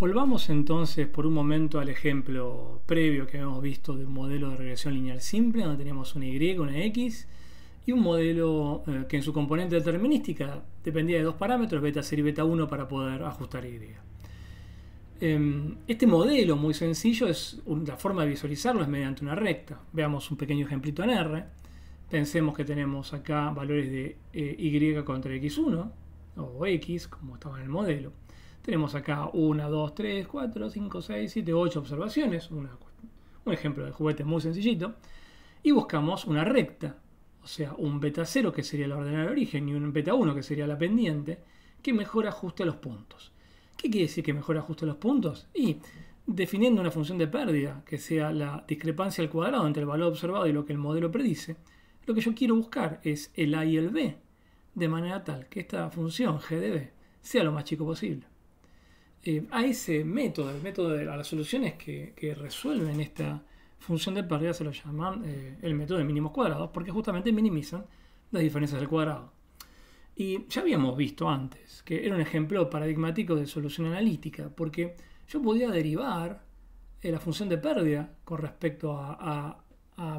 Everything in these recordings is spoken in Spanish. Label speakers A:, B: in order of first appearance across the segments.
A: Volvamos entonces por un momento al ejemplo previo que habíamos visto de un modelo de regresión lineal simple, donde teníamos una Y, una X, y un modelo eh, que en su componente determinística dependía de dos parámetros, beta 0 y beta 1, para poder ajustar Y. Em, este modelo muy sencillo, es la forma de visualizarlo es mediante una recta. Veamos un pequeño ejemplito en R. Pensemos que tenemos acá valores de eh, Y contra X1, o X, como estaba en el modelo. Tenemos acá 1, 2, 3, 4, 5, 6, 7, 8 observaciones, un ejemplo de juguete muy sencillito, y buscamos una recta, o sea, un beta 0 que sería la ordenada de origen y un beta 1 que sería la pendiente, que mejor ajuste a los puntos. ¿Qué quiere decir que mejor ajuste los puntos? Y definiendo una función de pérdida, que sea la discrepancia al cuadrado entre el valor observado y lo que el modelo predice, lo que yo quiero buscar es el A y el B, de manera tal que esta función g de b sea lo más chico posible. Eh, a ese método, el método de a las soluciones que, resuelven esta función de pérdida se lo llaman eh, el método de mínimos cuadrados, porque justamente minimizan las diferencias del cuadrado. Y ya habíamos visto antes que era un ejemplo paradigmático de solución analítica, porque yo podía derivar eh, la función de pérdida con respecto a,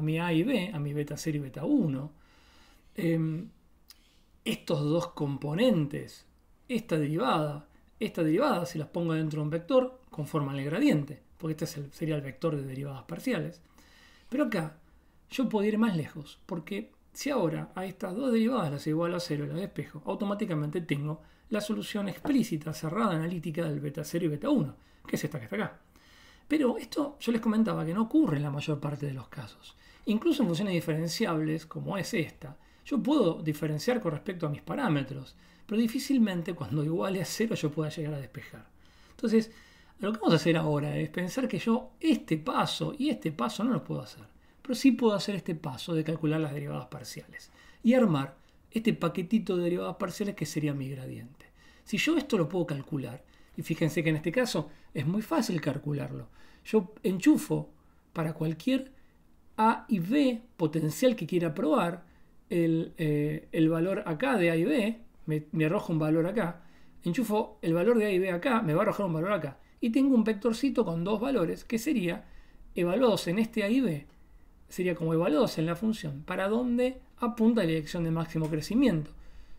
A: mi A y B, a mi beta 0 y beta 1. Em, estos dos componentes, esta derivada estas derivadas, si las pongo dentro de un vector, conforman el gradiente, porque este sería el vector de derivadas parciales. Pero acá yo puedo ir más lejos, porque si ahora a estas dos derivadas las igualo a 0 y las despejo, automáticamente tengo la solución explícita, cerrada, analítica del beta 0 y beta 1, que es esta que está acá. Pero esto yo les comentaba que no ocurre en la mayor parte de los casos. Incluso en funciones diferenciables, como es esta, yo puedo diferenciar con respecto a mis parámetros pero difícilmente cuando iguale a cero yo pueda llegar a despejar. Entonces, lo que vamos a hacer ahora es pensar que yo este paso y este paso no lo puedo hacer, pero sí puedo hacer este paso de calcular las derivadas parciales y armar este paquetito de derivadas parciales que sería mi gradiente. Si yo esto lo puedo calcular, y fíjense que en este caso es muy fácil calcularlo, yo enchufo para cualquier A y B potencial que quiera probar el, eh, el valor acá de A y B, me, arrojo arroja un valor acá, enchufo el valor de A y B acá, me va a arrojar un valor acá. Y tengo un vectorcito con dos valores, que sería evaluados en este A y B, sería como evaluados en la función, para dónde apunta la dirección de máximo crecimiento.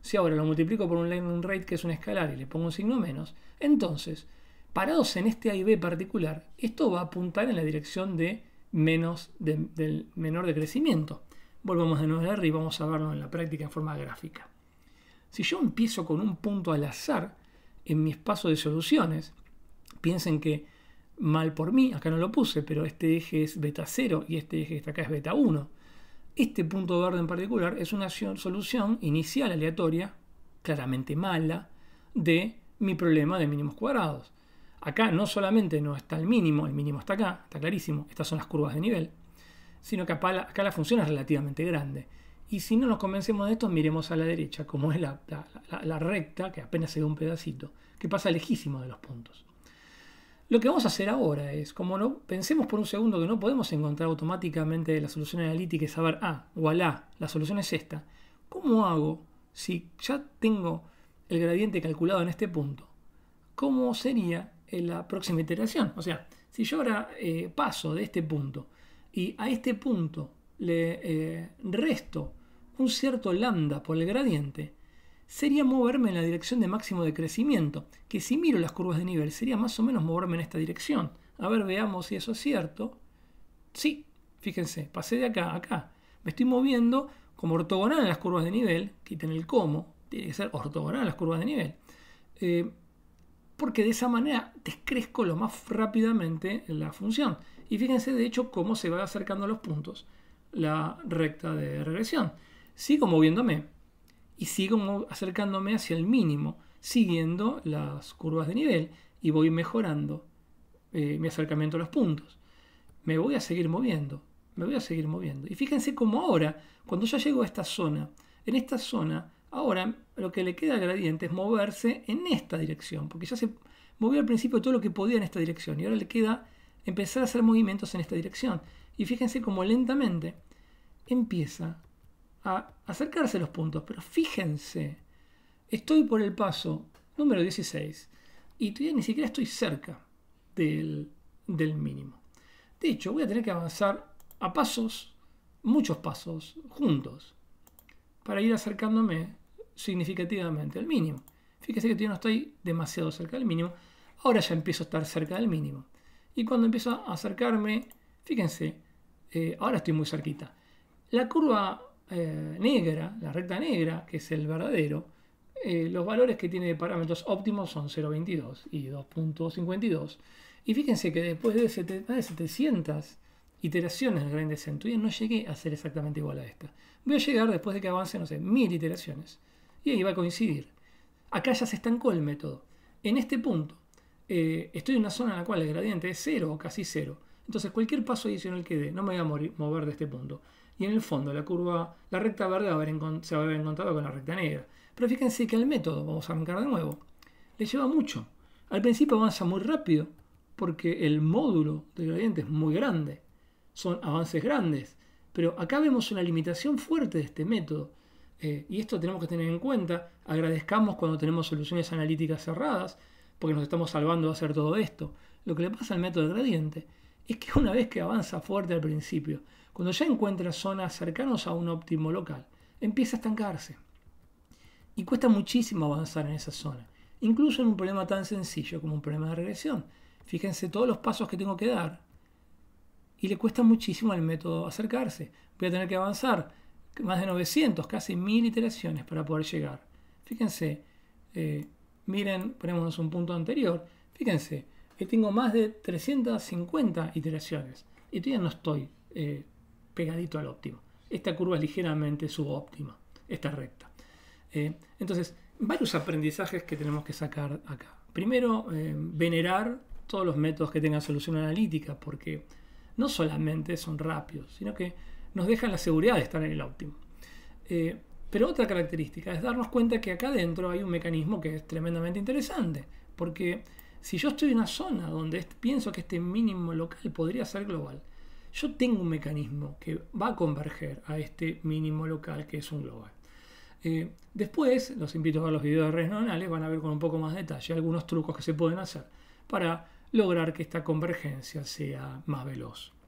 A: Si ahora lo multiplico por un line rate que es un escalar y le pongo un signo menos, entonces, parados en este A y B particular, esto va a apuntar en la dirección de menos de, del menor Volvamos de nuevo a R y vamos a verlo en la práctica en forma gráfica. Si yo empiezo con un punto al azar en mi espacio de soluciones, piensen que mal por mí, acá no lo puse, pero este eje es beta 0 y este eje que está acá es beta 1. Este punto verde en particular es una solución inicial aleatoria, claramente mala, de mi problema de mínimos cuadrados. Acá no solamente no está el mínimo, el mínimo está acá, está clarísimo, estas son las curvas de nivel, sino que acá la función es relativamente grande. Y si no nos convencemos de esto, miremos a la derecha, como es la, recta, que apenas se ve un pedacito, que pasa lejísimo de los puntos. Lo que vamos a hacer ahora es, como no pensemos por un segundo que no podemos encontrar automáticamente la solución analítica y saber, ah, voilà, la solución es esta, ¿cómo hago si ya tengo el gradiente calculado en este punto? ¿Cómo sería en la próxima iteración? O sea, si yo ahora eh, paso de este punto y a este punto le eh, resto un cierto lambda por el gradiente, sería moverme en la dirección de máximo de crecimiento, que si miro las curvas de nivel sería más o menos moverme en esta dirección. A ver, veamos si eso es cierto. Sí, fíjense, pasé de acá a acá. Me estoy moviendo como ortogonal a las curvas de nivel, quiten el como, tiene que ser ortogonal a las curvas de nivel. Eh, porque de esa manera descrezco lo más rápidamente la función. Y fíjense de hecho cómo se va acercando a los puntos la recta de regresión. Sigo moviéndome y sigo acercándome hacia el mínimo, siguiendo las curvas de nivel y voy mejorando eh, mi acercamiento a los puntos. Me voy a seguir moviendo, me voy a seguir moviendo. Y fíjense cómo ahora, cuando ya llego a esta zona, en esta zona, ahora lo que le queda al gradiente es moverse en esta dirección, porque ya se movió al principio todo lo que podía en esta dirección y ahora le queda empezar a hacer movimientos en esta dirección. Y fíjense cómo lentamente empieza a acercarse los puntos. Pero fíjense, estoy por el paso número 16 y todavía ni siquiera estoy cerca del, mínimo. De hecho, voy a tener que avanzar a pasos, muchos pasos, juntos, para ir acercándome significativamente al mínimo. Fíjense que todavía no estoy demasiado cerca del mínimo. Ahora ya empiezo a estar cerca del mínimo. Y cuando empiezo a acercarme Fíjense, eh, ahora estoy muy cerquita. La curva eh, negra, la recta negra, que es el verdadero, eh, los valores que tiene de parámetros óptimos son 0.22 y 2.52. Y fíjense que después de más de 700 iteraciones del Gran no llegué a ser exactamente igual a esta. Voy a llegar después de que avance, no sé, 1000 iteraciones. Y ahí va a coincidir. Acá ya se estancó el método. En este punto, estoy en una zona en la cual el gradiente es 0 o casi cero. Entonces cualquier paso adicional que dé, no me voy a mover de este punto. Y en el fondo la curva, la recta verde se va a haber encontrado con la recta negra. Pero fíjense que el método, vamos a arrancar de nuevo, le lleva mucho. Al principio avanza muy rápido porque el módulo de gradiente es muy grande. Son avances grandes. Pero acá vemos una limitación fuerte de este método. Eh, y esto tenemos que tener en cuenta. Agradezcamos cuando tenemos soluciones analíticas cerradas, porque nos estamos salvando de hacer todo esto. Lo que le pasa al método de gradiente es que una vez que avanza fuerte al principio, cuando ya encuentra zonas cercanas a un óptimo local, empieza a estancarse. Y cuesta muchísimo avanzar en esa zona, incluso en un problema tan sencillo como un problema de regresión. Fíjense todos los pasos que tengo que dar y le cuesta muchísimo al método acercarse. Voy a tener que avanzar más de 900, casi 1000 iteraciones para poder llegar. Fíjense, eh, miren, ponemos un punto anterior, fíjense, que tengo más de 350 iteraciones y todavía no estoy eh, pegadito al óptimo. Esta curva es ligeramente subóptima, esta recta. Eh, entonces, varios aprendizajes que tenemos que sacar acá. Primero, eh, venerar todos los métodos que tengan solución analítica, porque no solamente son rápidos, sino que nos dejan la seguridad de estar en el óptimo. pero otra característica es darnos cuenta que acá adentro hay un mecanismo que es tremendamente interesante, porque si yo estoy en una zona donde pienso que este mínimo local podría ser global, yo tengo un mecanismo que va a converger a este mínimo local que es un global. Eh, después, los invito a ver los videos de redes neuronales, van a ver con un poco más de detalle algunos trucos que se pueden hacer para lograr que esta convergencia sea más veloz.